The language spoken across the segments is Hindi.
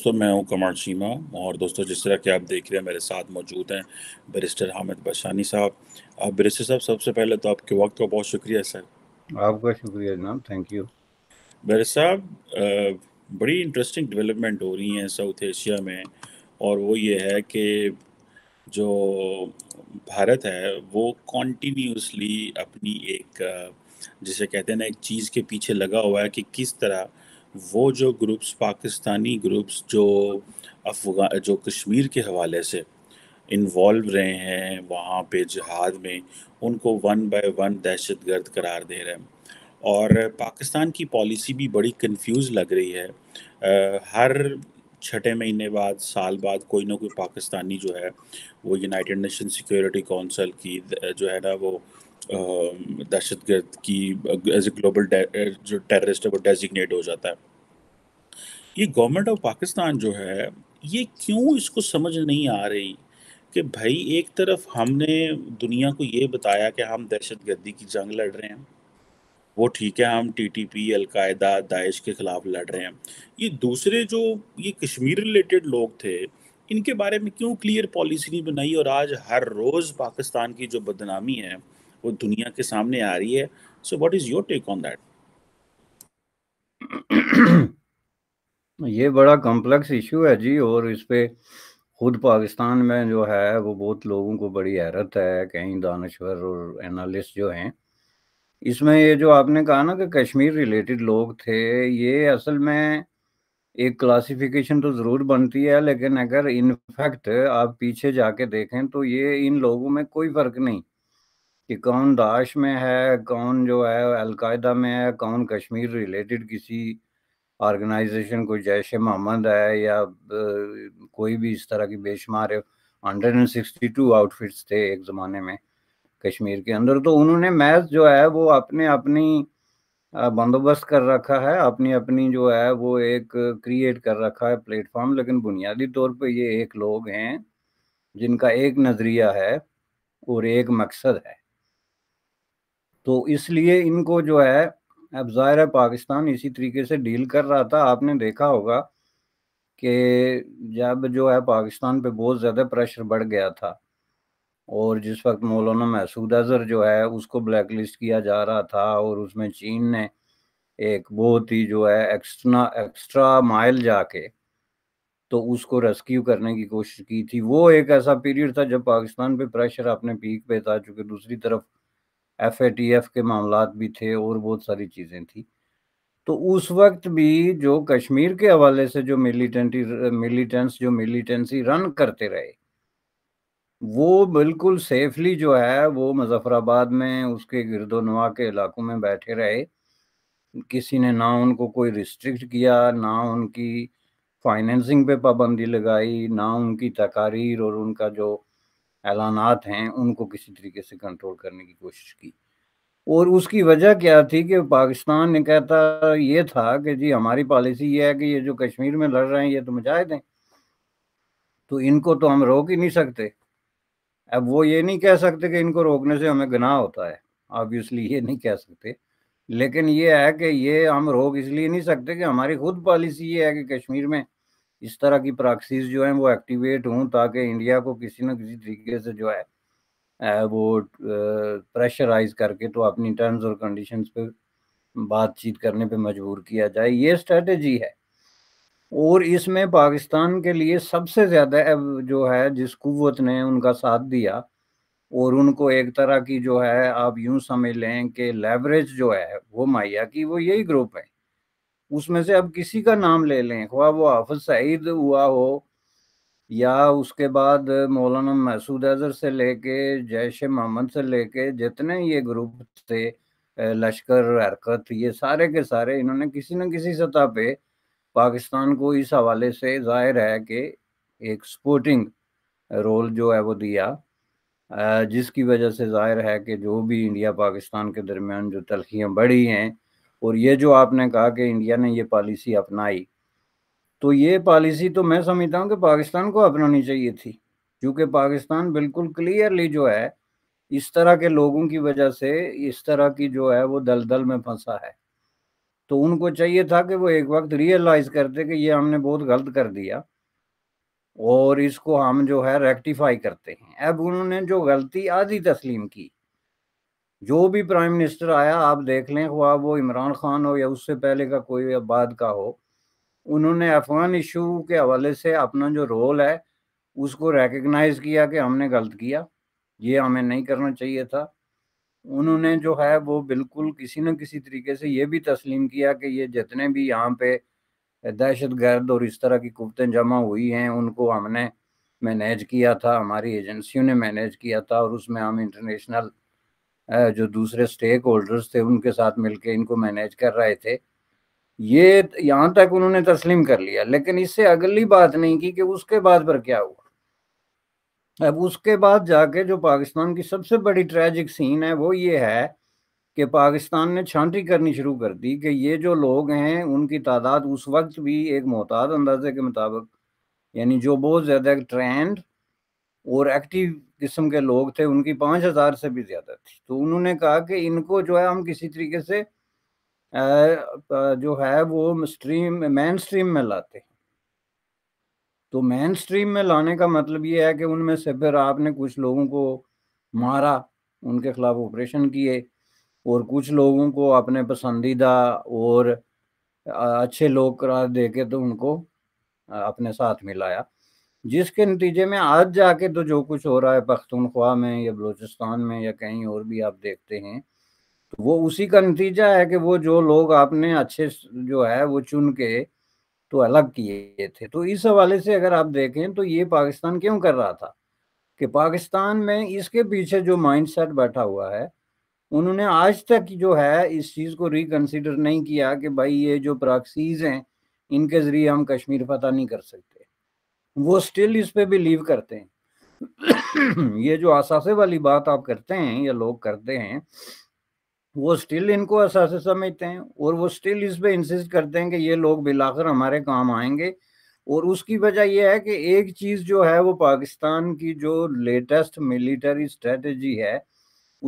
दोस्तों मैं हूं कमर शीमा और दोस्तों जिस तरह के आप देख रहे हैं मेरे साथ मौजूद हैं बैरिस्टर हामिद बशानी साहब आप बैरिस्टर साहब सबसे पहले तो आपके वक्त का बहुत शुक्रिया सर आपका शुक्रिया जनाब थैंक यू बैरिस्टर साहब बड़ी इंटरेस्टिंग डेवलपमेंट हो रही हैं साउथ एशिया में और वो ये है कि जो भारत है वो कॉन्टीन्यूसली अपनी एक जिसे कहते हैं ना एक चीज़ के पीछे लगा हुआ है कि किस तरह वो जो ग्रुप्स पाकिस्तानी ग्रुप्स जो अफगान जो कश्मीर के हवाले से इन्वॉल्व रहे हैं वहाँ पे जहाद में उनको वन बाय वन दहशत गर्द करार दे रहे हैं और पाकिस्तान की पॉलिसी भी बड़ी कंफ्यूज लग रही है आ, हर छठे महीने बाद साल बाद कोई ना कोई पाकिस्तानी जो है वो यूनाइटेड नेशन सिक्योरिटी काउंसिल की जो है ना वो दहशत गर्द की एज ए ग्लोबल जो टेररिस्ट है वो डेजिग्नेट हो जाता है ये गवर्नमेंट ऑफ पाकिस्तान जो है ये क्यों इसको समझ नहीं आ रही कि भाई एक तरफ हमने दुनिया को ये बताया कि हम दहशत गर्दी की जंग लड़ रहे हैं वो ठीक है हम T T P Al Qaeda Daesh के ख़िलाफ़ लड़ रहे हैं ये दूसरे जो ये कश्मीर रिलेटेड लोग थे इनके बारे में क्यों क्लियर पॉलिसी नहीं बनाई और आज हर रोज़ पाकिस्तान की जो बदनामी है वो दुनिया के सामने आ रही है so what is your take on that ये बड़ा कॉम्प्लेक्स इशू है जी और इस पे खुद पाकिस्तान में जो है वो बहुत लोगों को बड़ी हैरत है कहीं दानश्वर और एनालिस्ट जो हैं इसमें ये जो आपने कहा ना कि कश्मीर रिलेटेड लोग थे ये असल में एक क्लासिफिकेशन तो ज़रूर बनती है लेकिन अगर इनफैक्ट आप पीछे जाके देखें तो ये इन लोगों में कोई फ़र्क नहीं कि कौन दाश में है कौन जो है अलकायदा में है कौन कश्मीर रिलेटेड किसी ऑर्गेनाइजेशन को जैश मोहम्मद है या कोई भी इस तरह की बेशुमार hundred and sixty two outfits थे एक ज़माने में कश्मीर के अंदर तो उन्होंने मैच जो है वो अपने अपनी बंदोबस्त कर रखा है अपनी अपनी जो है वो एक क्रिएट कर रखा है प्लेटफॉर्म लेकिन बुनियादी तौर पे ये एक लोग हैं जिनका एक नज़रिया है और एक मकसद है तो इसलिए इनको जो है अब ज़ाहिर है पाकिस्तान इसी तरीके से डील कर रहा था आपने देखा होगा कि जब जो है पाकिस्तान पे बहुत ज़्यादा प्रेशर बढ़ गया था और जिस वक्त मौलाना महसूद अजहर जो है उसको ब्लैक लिस्ट किया जा रहा था और उसमें चीन ने एक बहुत ही जो है एक्स्ट्रा एक्स्ट्रा माइल जाके तो उसको रेस्क्यू करने की कोशिश की थी वो एक ऐसा पीरियड था जब पाकिस्तान पे प्रेशर अपने पीक पे था चूँकि दूसरी तरफ एफ ए टी एफ के मामला भी थे और बहुत सारी चीज़ें थी तो उस वक्त भी जो कश्मीर के हवाले से जो मिलीटेंटी मिलीटेंस जो मिलीटेंसी रन करते रहे वो बिल्कुल सेफली जो है वो मुजफ्फराबाद में उसके गिरदोनवा के इलाकों में बैठे रहे किसी ने ना उनको कोई रिस्ट्रिक्ट किया ना उनकी फाइनेंसिंग पे पाबंदी लगाई ना उनकी तकारीर और उनका जो ऐलानात हैं उनको किसी तरीके से कंट्रोल करने की कोशिश की और उसकी वजह क्या थी कि पाकिस्तान ने कहता ये था कि जी हमारी पॉलिसी ये है कि ये जो कश्मीर में लड़ रहे हैं ये तो मुजाहिद हैं तो इनको तो हम रोक ही नहीं सकते अब वो ये नहीं कह सकते कि इनको रोकने से हमें गनाह होता है ऑब्वियसली ये नहीं कह सकते लेकिन ये है कि ये हम रोक इसलिए नहीं सकते कि हमारी खुद पॉलिसी ये है कि कश्मीर में इस तरह की प्राक्सीज जो हैं वो एक्टिवेट हों ताकि इंडिया को किसी न किसी तरीके से जो है वो प्रेशराइज करके तो अपनी टर्म्स और कंडीशंस पे बातचीत करने पे मजबूर किया जाए ये स्ट्रेटजी है और इसमें पाकिस्तान के लिए सबसे ज़्यादा जो है जिस कुत ने उनका साथ दिया और उनको एक तरह की जो है आप यूं समझ लें कि लेवरेज जो है वो माया की वो यही ग्रुप है उसमें से अब किसी का नाम ले लें ख्वा वो हाफज सईद हुआ हो या उसके बाद मौलाना महसूद अजहर से लेके जैश मोहम्मद से लेके जितने ये ग्रुप थे लश्कर हरकत ये सारे के सारे इन्होंने किसी न किसी सतह पे पाकिस्तान को इस हवाले से जाहिर है कि एक सपोर्टिंग रोल जो है वो दिया जिसकी वजह से जाहिर है कि जो भी इंडिया पाकिस्तान के दरमियान जो तलखियाँ बढ़ी हैं और ये जो आपने कहा कि इंडिया ने ये पॉलिसी अपनाई तो ये पॉलिसी तो मैं समझता हूँ कि पाकिस्तान को अपनानी चाहिए थी क्योंकि पाकिस्तान बिल्कुल क्लियरली जो है इस तरह के लोगों की वजह से इस तरह की जो है वो दलदल में फंसा है तो उनको चाहिए था कि वो एक वक्त रियलाइज करते कि ये हमने बहुत गलत कर दिया और इसको हम जो है रेक्टिफाई करते हैं अब उन्होंने जो गलती आधी तस्लीम की जो भी प्राइम मिनिस्टर आया आप देख लें ख्वा वो इमरान खान हो या उससे पहले का कोई या बाद का हो उन्होंने अफगान इशू के हवाले से अपना जो रोल है उसको रेकग्नाइज़ किया कि हमने गलत किया ये हमें नहीं करना चाहिए था उन्होंने जो है वो बिल्कुल किसी न किसी तरीके से ये भी तस्लीम किया कि ये जितने भी यहाँ पे दहशत गर्द और इस तरह की कुतें जमा हुई हैं उनको हमने मैनेज किया था हमारी एजेंसियों ने मैनेज किया था और उसमें हम इंटरनेशनल जो दूसरे स्टेक होल्डर्स थे उनके साथ मिलकर इनको मैनेज कर रहे थे ये यहाँ तक उन्होंने तस्लीम कर लिया लेकिन इससे अगली बात नहीं की कि उसके बाद पर क्या हुआ अब उसके बाद जाके जो पाकिस्तान की सबसे बड़ी ट्रेजिक सीन है वो ये है कि पाकिस्तान ने छांटी करनी शुरू कर दी कि ये जो लोग हैं उनकी तादाद उस वक्त भी एक मोहताद अंदाजे के मुताबिक यानी जो बहुत ज़्यादा ट्रेंड और एक्टिव किस्म के लोग थे उनकी पाँच हज़ार से भी ज़्यादा थी तो उन्होंने कहा कि इनको जो है हम किसी तरीके से जो है वो स्ट्रीम मेन स्ट्रीम में लाते हैं तो मेन स्ट्रीम में लाने का मतलब ये है कि उनमें से फिर आपने कुछ लोगों को मारा उनके खिलाफ ऑपरेशन किए और कुछ लोगों को अपने पसंदीदा और अच्छे लोग करार दे के तो उनको अपने साथ मिलाया जिसके नतीजे में आज जाके तो जो कुछ हो रहा है पख्तूनख्वा में या बलूचिस्तान में या कहीं और भी आप देखते हैं तो वो उसी का नतीजा है कि वो जो लोग आपने अच्छे जो है वो चुन के तो अलग किए थे तो इस हवाले से अगर आप देखें तो ये पाकिस्तान क्यों कर रहा था कि पाकिस्तान में इसके पीछे जो माइंड बैठा हुआ है उन्होंने आज तक जो है इस चीज़ को रिकन्सिडर नहीं किया कि भाई ये जो प्राक्सीज हैं इनके ज़रिए हम कश्मीर फतह नहीं कर सकते वो स्टिल इस पे बिलीव करते हैं ये जो असासे वाली बात आप करते हैं या लोग करते हैं वो स्टिल इनको असासे समझते हैं और वो स्टिल इस पे इंसिस्ट करते हैं कि ये लोग बिलाकर हमारे काम आएंगे और उसकी वजह यह है कि एक चीज़ जो है वो पाकिस्तान की जो लेटेस्ट मिलिटरी स्ट्रेटजी है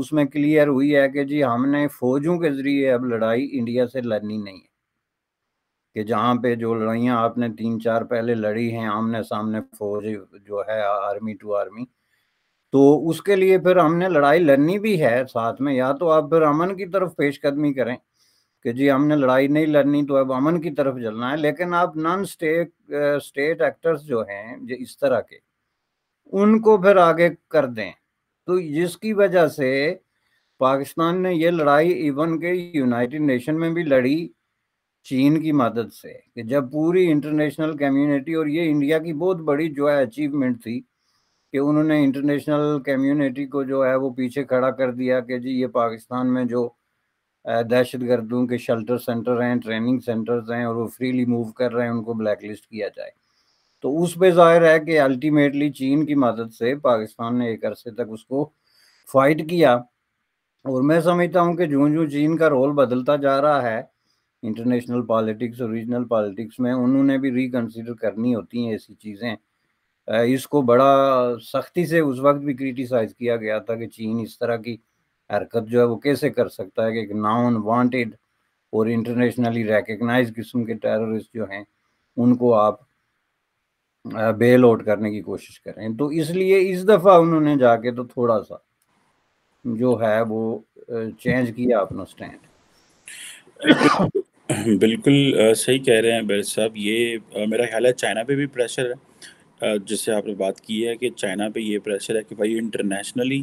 उसमें क्लियर हुई है कि जी हमने फौजों के जरिए अब लड़ाई इंडिया से लड़नी नहीं है कि जहाँ पे जो लड़ाइयाँ आपने तीन चार पहले लड़ी हैं आमने सामने फौज जो है आर्मी टू आर्मी तो उसके लिए फिर हमने लड़ाई लड़नी भी है साथ में या तो आप फिर अमन की तरफ पेशकदमी करें कि जी हमने लड़ाई नहीं लड़नी तो अब अमन की तरफ जलना है लेकिन आप नॉन स्टेट स्टेट एक्टर्स जो हैं जो इस तरह के उनको फिर आगे कर दें तो जिसकी वजह से पाकिस्तान ने ये लड़ाई इवन के यूनाइटेड नेशन में भी लड़ी चीन की मदद से कि जब पूरी इंटरनेशनल कम्युनिटी और ये इंडिया की बहुत बड़ी जो है अचीवमेंट थी कि उन्होंने इंटरनेशनल कम्युनिटी को जो है वो पीछे खड़ा कर दिया कि जी ये पाकिस्तान में जो दहशत गर्दों के शेल्टर सेंटर हैं ट्रेनिंग सेंटर्स हैं और वो फ्रीली मूव कर रहे हैं उनको ब्लैक लिस्ट किया जाए तो उस पर जाहिर है कि अल्टीमेटली चीन की मदद से पाकिस्तान ने एक अरसे तक उसको फाइट किया और मैं समझता हूँ कि जूं जूं चीन का रोल बदलता जा रहा है इंटरनेशनल पॉलिटिक्स और रीजनल पॉलिटिक्स में उन्होंने भी रिकन्सिडर करनी होती हैं ऐसी चीज़ें इसको बड़ा सख्ती से उस वक्त भी क्रिटिसाइज़ किया गया था कि चीन इस तरह की हरकत जो है वो कैसे कर सकता है कि एक नॉन वांटेड और इंटरनेशनली रेकग्नाइज किस्म के टेररिस्ट जो हैं उनको आप बेल आउट करने की कोशिश करें तो इसलिए इस दफ़ा उन्होंने जाके तो थोड़ा सा जो है वो चेंज किया अपना स्टैंड बिल्कुल सही कह रहे हैं बैर साहब ये मेरा ख्याल है चाइना पे भी प्रेशर है जिससे आपने बात की है कि चाइना पे ये प्रेशर है कि भाई इंटरनेशनली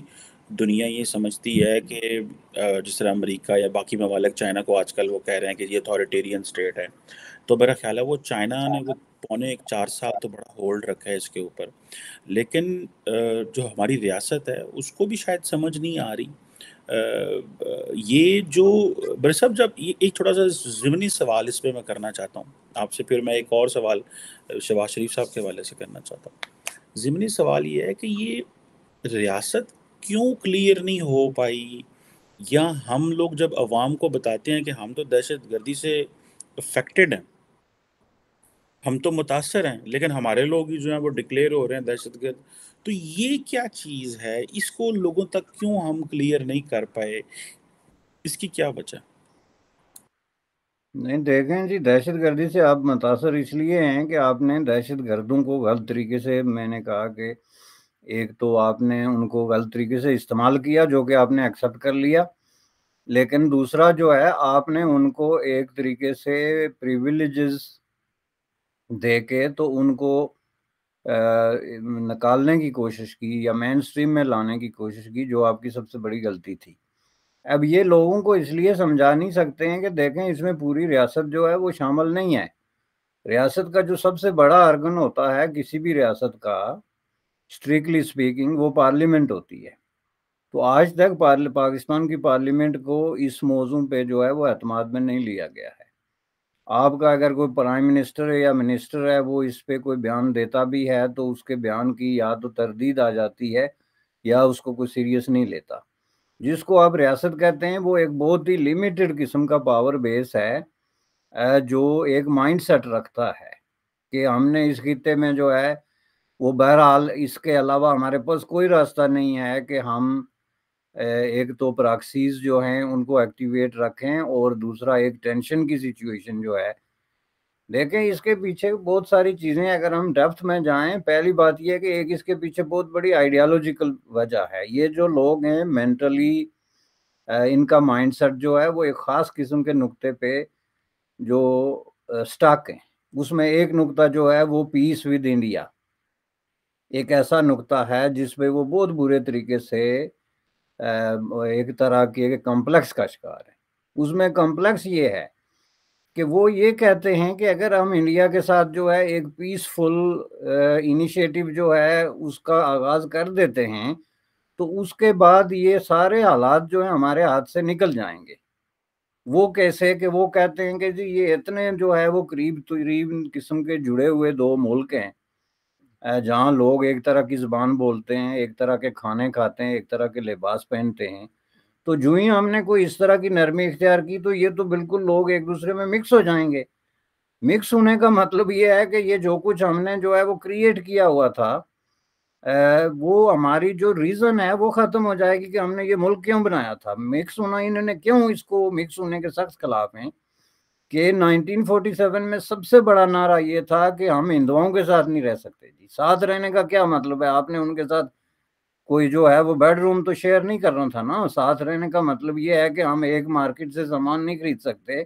दुनिया ये समझती है कि जिस तरह अमेरिका या बाकी ममालिक चाइना को आजकल वो कह रहे हैं कि ये अथॉरिटेरियन स्टेट है तो मेरा ख्याल है वो चाइना ने वो पौने एक चार साल तो बड़ा होल्ड रखा है इसके ऊपर लेकिन जो हमारी रियासत है उसको भी शायद समझ नहीं आ रही ये जो बड़े साहब जब ये एक थोड़ा सा ज़मनी सवाल इस पर मैं करना चाहता हूँ आपसे फिर मैं एक और सवाल शहबाज शरीफ साहब के हवाले से करना चाहता हूँ ज़मनी सवाल ये है कि ये रियासत क्यों क्लियर नहीं हो पाई या हम लोग जब आवाम को बताते हैं कि हम तो दहशत गर्दी से अफेक्टेड हैं हम तो मुतासर हैं लेकिन हमारे लोग ही जो हैं वो डिक्लेयर हो रहे हैं दहशतगर्द तो ये क्या चीज़ है इसको लोगों तक क्यों हम क्लियर नहीं कर पाए इसकी क्या वजह नहीं देखें जी दहशत गर्दी से आप मुतासर इसलिए हैं कि आपने दहशत गर्दों को गलत तरीके से मैंने कहा कि एक तो आपने उनको गलत तरीके से इस्तेमाल किया जो कि आपने एक्सेप्ट कर लिया लेकिन दूसरा जो है आपने उनको एक तरीके से प्रिविलेजेस दे के तो उनको आ, निकालने की कोशिश की या मेन स्ट्रीम में लाने की कोशिश की जो आपकी सबसे बड़ी गलती थी अब ये लोगों को इसलिए समझा नहीं सकते हैं कि देखें इसमें पूरी रियासत जो है वो शामिल नहीं है रियासत का जो सबसे बड़ा आर्गन होता है किसी भी रियासत का स्ट्रिकली स्पीकिंग वो पार्लियामेंट होती है तो आज तक पाकिस्तान की पार्लियामेंट को इस मौजू पे जो है वो अतमाद में नहीं लिया गया है आपका अगर कोई प्राइम मिनिस्टर है या मिनिस्टर है वो इस पे कोई बयान देता भी है तो उसके बयान की या तो तरदीद आ जाती है या उसको कोई सीरियस नहीं लेता जिसको आप रियासत कहते हैं वो एक बहुत ही लिमिटेड किस्म का पावर बेस है जो एक माइंड सेट रखता है कि हमने इस खत्े में जो है वो बहरहाल इसके अलावा हमारे पास कोई रास्ता नहीं है कि हम एक तो प्राक्सीज जो हैं उनको एक्टिवेट रखें और दूसरा एक टेंशन की सिचुएशन जो है देखें इसके पीछे बहुत सारी चीज़ें अगर हम डेप्थ में जाएं पहली बात यह है कि एक इसके पीछे बहुत बड़ी आइडियालॉजिकल वजह है ये जो लोग हैं मेंटली इनका माइंडसेट जो है वो एक ख़ास किस्म के नुक्ते पे जो स्टाक हैं उसमें एक नुक्ता जो है वो पीस विद इंडिया एक ऐसा नुक्ता है जिसपे वो बहुत बुरे तरीके से एक तरह की एक कॉम्प्लेक्स का शिकार है उसमें कॉम्प्लेक्स ये है कि वो ये कहते हैं कि अगर हम इंडिया के साथ जो है एक पीसफुल इनिशिएटिव जो है उसका आगाज कर देते हैं तो उसके बाद ये सारे हालात जो है हमारे हाथ से निकल जाएंगे वो कैसे कि वो कहते हैं कि जी ये इतने जो है वो करीब करीब किस्म के जुड़े हुए दो मुल्क हैं जहाँ लोग एक तरह की जुबान बोलते हैं एक तरह के खाने खाते हैं एक तरह के लिबास पहनते हैं तो जो ही हमने कोई इस तरह की नरमी इख्तियार की तो ये तो बिल्कुल लोग एक दूसरे में मिक्स हो जाएंगे मिक्स होने का मतलब ये है कि ये जो कुछ हमने जो है वो क्रिएट किया हुआ था वो हमारी जो रीज़न है वो ख़त्म हो जाएगी कि हमने ये मुल्क क्यों बनाया था मिक्स होना इन्होंने क्यों इसको मिक्स होने के सख्त खिलाफ हैं कि 1947 में सबसे बड़ा नारा ये था कि हम हिंदुओं के साथ नहीं रह सकते जी साथ रहने का क्या मतलब है आपने उनके साथ कोई जो है वो बेडरूम तो शेयर नहीं कर रहा था ना साथ रहने का मतलब ये है कि हम एक मार्केट से सामान नहीं खरीद सकते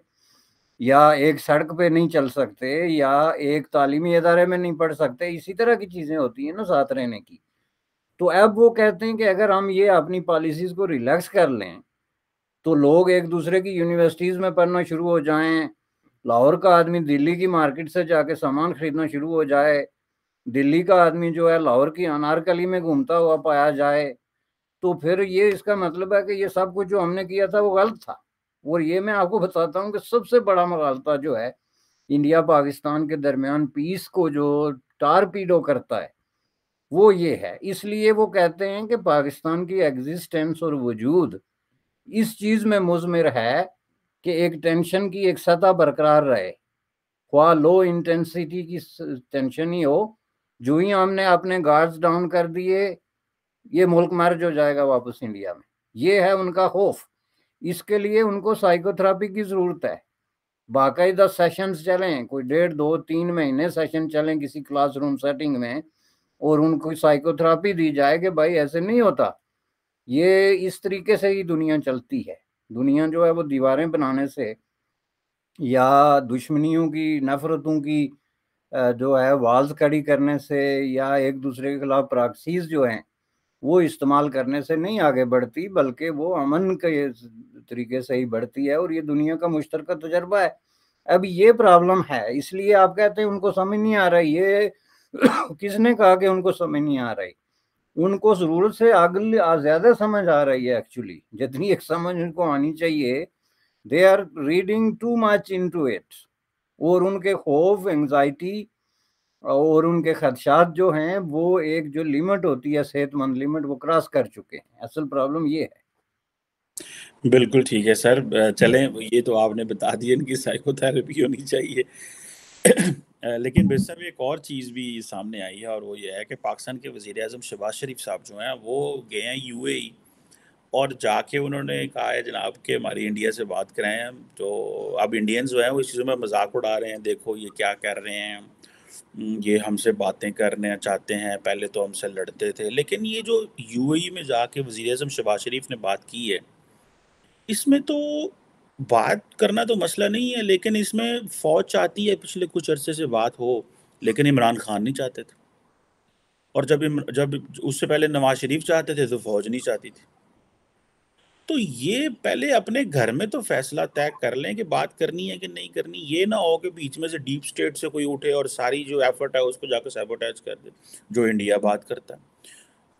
या एक सड़क पे नहीं चल सकते या एक तालीमी इदारे में नहीं पढ़ सकते इसी तरह की चीज़ें होती हैं ना साथ रहने की तो अब वो कहते हैं कि अगर हम ये अपनी पॉलिसीज़ को रिलैक्स कर लें तो लोग एक दूसरे की यूनिवर्सिटीज़ में पढ़ना शुरू हो जाएं लाहौर का आदमी दिल्ली की मार्केट से जाके सामान खरीदना शुरू हो जाए दिल्ली का आदमी जो है लाहौर की अनारकली में घूमता हुआ पाया जाए तो फिर ये इसका मतलब है कि ये सब कुछ जो हमने किया था वो गलत था और ये मैं आपको बताता हूँ कि सबसे बड़ा मगालता जो है इंडिया पाकिस्तान के दरमियान पीस को जो टारपीडो करता है वो ये है इसलिए वो कहते हैं कि पाकिस्तान की एग्जिस्टेंस और वजूद इस चीज में मुजमिर है कि एक टेंशन की एक सतह बरकरार रहे ख्वा लो इंटेंसिटी की टेंशन ही हो जो ही हमने अपने गार्ड्स डाउन कर दिए ये मुल्क मर्ज हो जाएगा वापस इंडिया में ये है उनका खौफ इसके लिए उनको साइकोथेरापी की ज़रूरत है बाकायदा सेशंस चलें कोई डेढ़ दो तीन महीने सेशन चलें किसी क्लासरूम सेटिंग में और उनको साइकोथेरापी दी जाए कि भाई ऐसे नहीं होता ये इस तरीके से ही दुनिया चलती है दुनिया जो है वो दीवारें बनाने से या दुश्मनियों की नफरतों की जो है वाल्स कड़ी करने से या एक दूसरे के खिलाफ प्राक्सीज जो हैं वो इस्तेमाल करने से नहीं आगे बढ़ती बल्कि वो अमन के तरीके से ही बढ़ती है और ये दुनिया का मुश्तरक तजर्बा है अब ये प्रॉब्लम है इसलिए आप कहते हैं उनको समझ नहीं आ रही ये किसने कहा कि उनको समझ नहीं आ रही उनको जरूरत से अगले ज्यादा समझ आ रही है एक्चुअली जितनी एक समझ उनको आनी चाहिए they are reading too much into it और उनके खौफ एंगजाइटी और उनके खदशात जो हैं वो एक जो लिमिट होती है सेहतमंद लिमिट वो क्रॉस कर चुके हैं असल प्रॉब्लम ये है बिल्कुल ठीक है सर चलें ये तो आपने बता दिया इनकी साइकोथेरेपी होनी चाहिए लेकिन बेट साहब एक और चीज़ भी सामने आई है और वो ये है कि पाकिस्तान के वज़ी अजम शहबाज शरीफ साहब जो हैं वो गए हैं यू e और जाके उन्होंने हम्म। कहा है जनाब के हमारी इंडिया से बात करें तो अब इंडियंस जो हैं वो इस चीज़ों में मजाक उड़ा रहे हैं देखो ये क्या कर रहे हैं हम्म, ये हमसे बातें करना चाहते हैं पहले तो हमसे लड़ते थे लेकिन ये जो ए e में जाके वज़ी अजम शहबाज शरीफ ने बात की है इसमें तो बात करना तो मसला नहीं है लेकिन इसमें फौज चाहती है पिछले कुछ अरसे से बात हो लेकिन इमरान खान नहीं चाहते थे और जब जब उससे पहले नवाज शरीफ चाहते थे तो फौज नहीं चाहती थी तो ये पहले अपने घर में तो फैसला तय कर लें कि बात करनी है कि नहीं करनी ये ना हो कि बीच में से डीप स्टेट से कोई उठे और सारी जो एफर्ट है उसको जाकर सेबोटाइज कर दे जो इंडिया बात करता है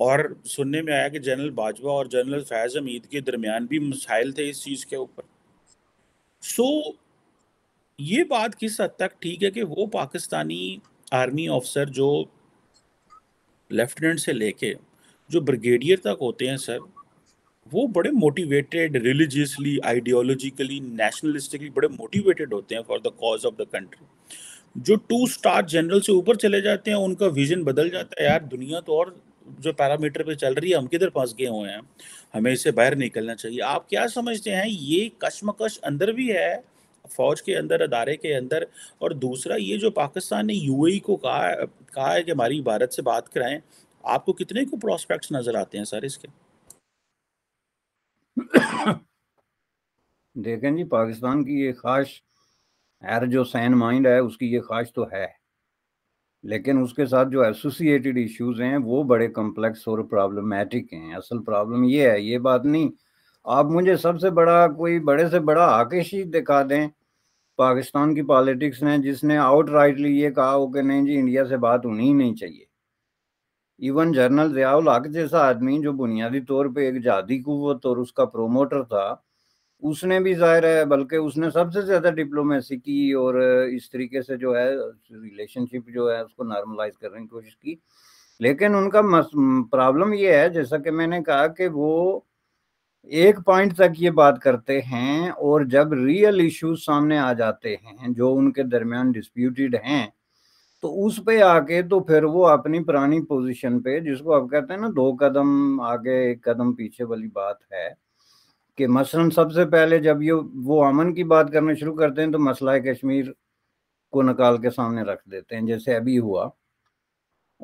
और सुनने में आया कि जनरल बाजवा और जनरल फैज़ हमीद के दरमियान भी मसाइल थे इस चीज़ के ऊपर सो so, ये बात किस हद तक ठीक है कि वो पाकिस्तानी आर्मी ऑफिसर जो लेफ्टिनेंट से लेके जो ब्रिगेडियर तक होते हैं सर वो बड़े मोटिवेटेड रिलीजियसली आइडियोलॉजिकली नेशनलिस्टिकली बड़े मोटिवेटेड होते हैं for the cause of the country जो टू स्टार जनरल से ऊपर चले जाते हैं उनका विजन बदल जाता है यार दुनिया तो और जो पैरामीटर पे चल रही है हम किधर फंस गए हुए हैं हमें इसे बाहर निकलना चाहिए आप क्या समझते हैं ये कश्मकश अंदर भी है फौज के अंदर अदारे के अंदर और दूसरा ये जो पाकिस्तान ने यू को कहा कहा है कि हमारी भारत से बात कराएं आपको कितने को प्रॉस्पेक्ट्स नजर आते हैं सर इसके देखें जी पाकिस्तान की ये खास एर जो सैन माइंड है उसकी ये ख्वाहिश तो है लेकिन उसके साथ जो एसोसिएटेड इश्यूज हैं वो बड़े कम्प्लेक्स और प्रॉब्लमेटिक हैं असल प्रॉब्लम ये है ये बात नहीं आप मुझे सबसे बड़ा कोई बड़े से बड़ा आकेशी दिखा दें पाकिस्तान की पॉलिटिक्स ने जिसने आउट राइटली ये कहा हो कि नहीं जी इंडिया से बात होनी ही नहीं चाहिए इवन जनरल जयाउल हक जैसा आदमी जो बुनियादी तौर पे एक जादी कुत और उसका प्रोमोटर था उसने भी जाहिर है बल्कि उसने सबसे ज़्यादा डिप्लोमेसी की और इस तरीके से जो है रिलेशनशिप जो है उसको नॉर्मलाइज करने की कोशिश की लेकिन उनका प्रॉब्लम ये है जैसा कि मैंने कहा कि वो एक पॉइंट तक ये बात करते हैं और जब रियल इश्यूज सामने आ जाते हैं जो उनके दरमियान डिस्प्यूटेड हैं तो उस पे आके तो फिर वो अपनी पुरानी पोजीशन पे जिसको आप कहते हैं ना दो कदम आगे एक कदम पीछे वाली बात है कि मसलन सबसे पहले जब ये वो अमन की बात करना शुरू करते हैं तो मसला कश्मीर को निकाल के सामने रख देते हैं जैसे अभी हुआ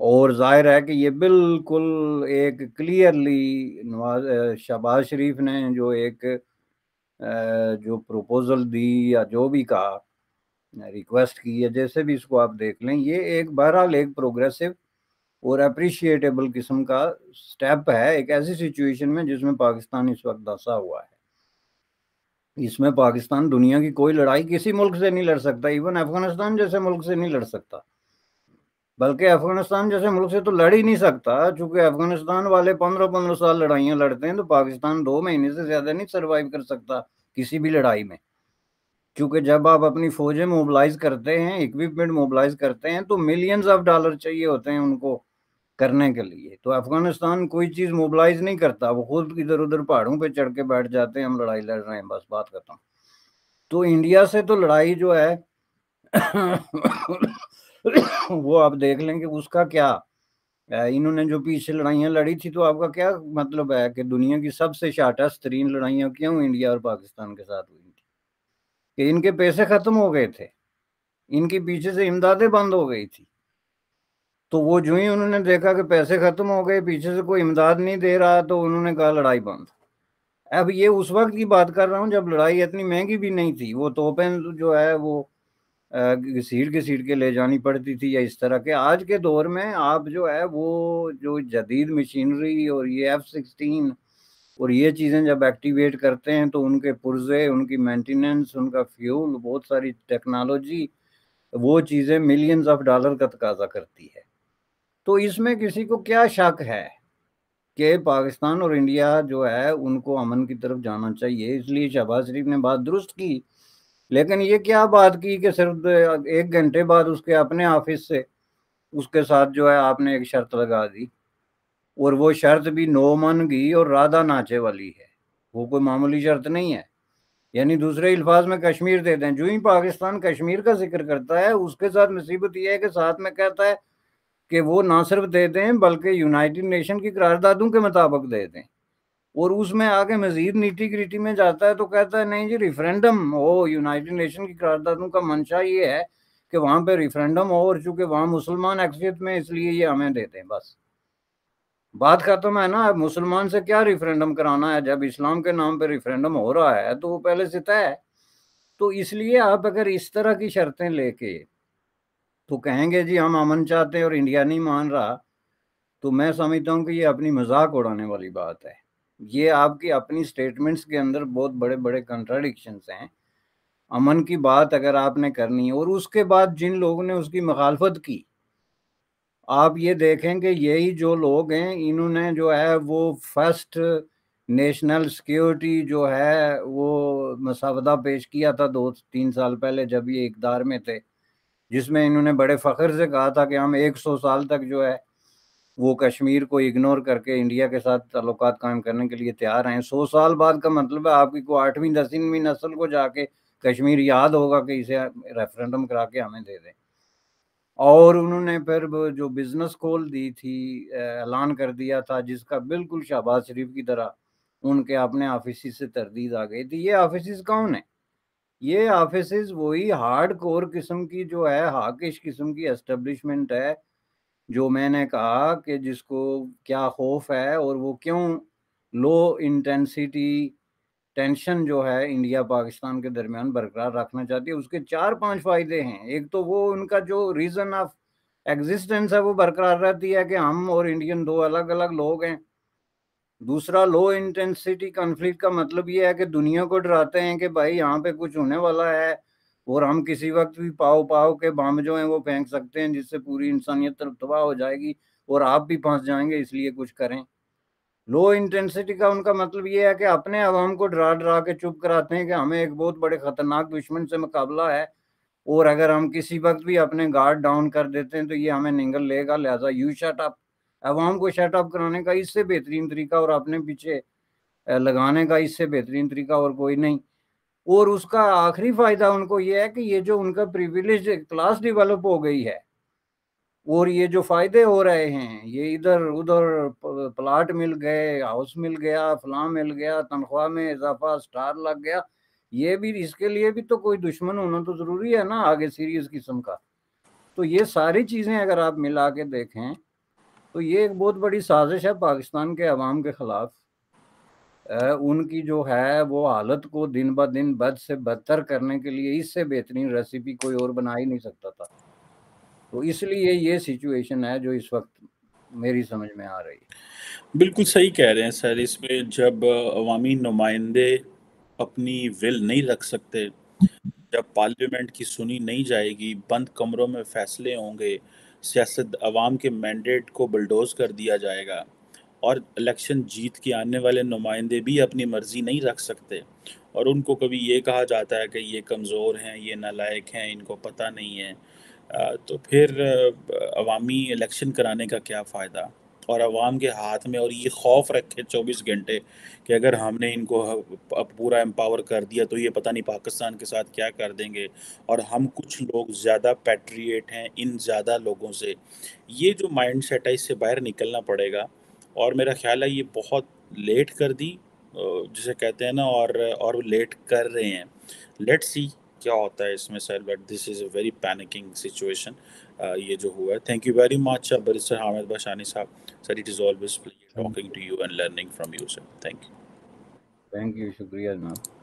और जाहिर है कि ये बिल्कुल एक क्लियरली नवाज शहबाज शरीफ ने जो एक जो प्रपोजल दी या जो भी कहा रिक्वेस्ट की है जैसे भी इसको आप देख लें ये एक बहरहाल एक प्रोग्रेसिव और अप्रिशिएटेबल किस्म का स्टेप है एक ऐसी सिचुएशन में जिसमें पाकिस्तान इस वक्त दसा हुआ है इसमें पाकिस्तान दुनिया की कोई लड़ाई किसी मुल्क से नहीं लड़ सकता इवन अफगानिस्तान जैसे मुल्क से नहीं लड़ सकता बल्कि अफगानिस्तान जैसे मुल्क से तो लड़ ही नहीं सकता चूंकि अफगानिस्तान वाले पंद्रह पंद्रह साल लड़ाइयाँ लड़ते हैं तो पाकिस्तान दो महीने से ज़्यादा नहीं सर्वाइव कर सकता किसी भी लड़ाई में क्योंकि जब आप अपनी फौजें मोबिलाइज करते हैं इक्विपमेंट मोबिलाइज करते हैं तो मिलियंस ऑफ डॉलर चाहिए होते हैं उनको करने के लिए तो अफगानिस्तान कोई चीज़ मोबिलाइज नहीं करता वो खुद इधर उधर पहाड़ों पे चढ़ के बैठ जाते हैं हम लड़ाई लड़ रहे हैं बस बात करता हूँ तो इंडिया से तो लड़ाई जो है वो आप देख लेंगे उसका क्या इन्होंने जो पीछे लड़ाइयाँ लड़ी थी तो आपका क्या मतलब है कि दुनिया की सबसे शार्टेस्ट तरीन लड़ाइयाँ क्यों इंडिया और पाकिस्तान के साथ हुई थी कि इनके पैसे ख़त्म हो गए थे इनके पीछे से इमदादें बंद हो गई थी तो वो जो ही उन्होंने देखा कि पैसे खत्म हो गए पीछे से कोई इमदाद नहीं दे रहा तो उन्होंने कहा लड़ाई बंद अब ये उस वक्त की बात कर रहा हूँ जब लड़ाई इतनी महंगी भी नहीं थी वो तोपें जो है वो घसीट घसीट के ले जानी पड़ती थी या इस तरह के आज के दौर में आप जो है वो जो जदीद मशीनरी और ये एफ सिक्सटीन और ये चीज़ें जब एक्टिवेट करते हैं तो उनके पुर्जे उनकी मेंटेनेंस उनका फ्यूल बहुत सारी टेक्नोलॉजी वो चीज़ें मिलियंस ऑफ डॉलर का तकाजा करती है तो इसमें किसी को क्या शक है कि पाकिस्तान और इंडिया जो है उनको अमन की तरफ जाना चाहिए इसलिए शहबाज शरीफ ने बात दुरुस्त की लेकिन ये क्या बात की कि सिर्फ एक घंटे बाद उसके अपने ऑफिस से उसके साथ जो है आपने एक शर्त लगा दी और वो शर्त भी नो मन गई और राधा नाचे वाली है वो कोई मामूली शर्त नहीं है यानी दूसरे अल्फाज में कश्मीर देते हैं जो ही पाकिस्तान कश्मीर का जिक्र करता है उसके साथ मुसीबत यह है कि साथ में कहता है कि वो ना सिर्फ दे दें बल्कि यूनाइटेड नेशन की करारदादों के मुताबिक दे दें और उसमें आगे मजीद नीटी ग्रीटी में जाता है तो कहता है नहीं जी रिफरेंडम हो यूनाइटेड नेशन की करारदादों का मंशा ये है कि वहाँ पे रिफरेंडम हो और चूंकि वहाँ मुसलमान एक्सियत में इसलिए ये हमें देते हैं बस बात खत्म है ना मुसलमान से क्या रिफरेंडम कराना है जब इस्लाम के नाम पे रिफरेंडम हो रहा है तो वो पहले से तय है तो इसलिए आप अगर इस तरह की शर्तें लेके तो कहेंगे जी हम अमन चाहते हैं और इंडिया नहीं मान रहा तो मैं समझता हूँ कि ये अपनी मजाक उड़ाने वाली बात है ये आपकी अपनी स्टेटमेंट्स के अंदर बहुत बड़े बड़े कंट्राडिक्शंस हैं अमन की बात अगर आपने करनी है और उसके बाद जिन लोगों ने उसकी मखालफत की आप ये देखें कि यही जो लोग हैं इन्होंने जो है वो फर्स्ट नेशनल सिक्योरिटी जो है वो मसावदा पेश किया था दो तीन साल पहले जब ये इकदार में थे जिसमें इन्होंने बड़े फ़ख्र से कहा था कि हम 100 साल तक जो है वो कश्मीर को इग्नोर करके इंडिया के साथ ताल्लुक कायम करने के लिए तैयार हैं सौ साल बाद का मतलब है आपकी को आठवीं दसवीं नस्ल को जाके कश्मीर याद होगा कि इसे रेफरेंडम करा के हमें दे दें और उन्होंने फिर जो बिजनेस खोल दी थी ऐलान कर दिया था जिसका बिल्कुल शहबाज शरीफ की तरह उनके अपने ऑफिस से तरदीद आ गई थी ये ऑफिस कौन है ये ऑफिस वही हार्ड कोर किस्म की जो है हाकिश किस्म की एस्टेब्लिशमेंट है जो मैंने कहा कि जिसको क्या खौफ है और वो क्यों लो इंटेंसिटी टेंशन जो है इंडिया पाकिस्तान के दरमियान बरकरार रखना चाहती है उसके चार पांच फायदे हैं एक तो वो उनका जो रीज़न ऑफ एग्जिस्टेंस है वो बरकरार रहती है कि हम और इंडियन दो अलग अलग लोग हैं दूसरा लो इंटेंसिटी कॉन्फ्लिक्ट का मतलब ये है कि दुनिया को डराते हैं कि भाई यहाँ पे कुछ होने वाला है और हम किसी वक्त भी पाओ पाओ के बम जो हैं वो फेंक सकते हैं जिससे पूरी इंसानियत तरफ तबाह हो जाएगी और आप भी फंस जाएंगे इसलिए कुछ करें लो इंटेंसिटी का उनका मतलब ये है कि अपने आवाम को डरा डरा के चुप कराते हैं कि हमें एक बहुत बड़े ख़तरनाक दुश्मन से मुकाबला है और अगर हम किसी वक्त भी अपने गार्ड डाउन कर देते हैं तो ये हमें निगल लेगा लिहाजा यू शट अप आवाम को शटअप कराने का इससे बेहतरीन तरीका और अपने पीछे लगाने का इससे बेहतरीन तरीका और कोई नहीं और उसका आखिरी फ़ायदा उनको ये है कि ये जो उनका प्रिविलेज क्लास डिवेलप हो गई है और ये जो फ़ायदे हो रहे हैं ये इधर उधर प्लाट मिल गए हाउस मिल गया फला मिल गया तनख्वाह में इजाफा स्टार लग गया ये भी इसके लिए भी तो कोई दुश्मन होना तो ज़रूरी है ना आगे सीरीज़ किस्म का तो ये सारी चीज़ें अगर आप मिला के देखें तो ये एक बहुत बड़ी साजिश है पाकिस्तान के अवाम के ख़िलाफ़ उनकी जो है वो हालत को दिन ब दिन बद से बदतर करने के लिए इससे बेहतरीन रेसिपी कोई और बना ही नहीं सकता था तो इसलिए ये सिचुएशन है जो इस वक्त मेरी समझ में आ रही है बिल्कुल सही कह रहे हैं सर इसमें जब अवामी नुमाइंदे अपनी विल नहीं रख सकते जब पार्लियामेंट की सुनी नहीं जाएगी बंद कमरों में फैसले होंगे सियासत आवाम के मैंडेट को बुलडोज़ कर दिया जाएगा और इलेक्शन जीत के आने वाले नुमाइंदे भी अपनी मर्ज़ी नहीं रख सकते और उनको कभी ये कहा जाता है कि ये कमज़ोर हैं ये नालायक हैं इनको पता नहीं है तो फिर अवामी इलेक्शन कराने का क्या फ़ायदा और आवाम के हाथ में और ये खौफ रखे चौबीस घंटे कि अगर हमने इनको पूरा एम्पावर कर दिया तो ये पता नहीं पाकिस्तान के साथ क्या कर देंगे और हम कुछ लोग ज़्यादा पैट्रिएट हैं इन ज़्यादा लोगों से ये जो माइंड सेट है इससे बाहर निकलना पड़ेगा और मेरा ख्याल है ये बहुत लेट कर दी जिसे कहते हैं ना और और लेट कर रहे हैं लेट सी क्या होता है इसमें sir but this is a very panicking situation ये जो हुआ है thank you very much barrister Hamid Bashani sahab Sir, it is always pleasure talking to you and learning from you, sir. Thank you. Thank you. Shukriya, ma'am.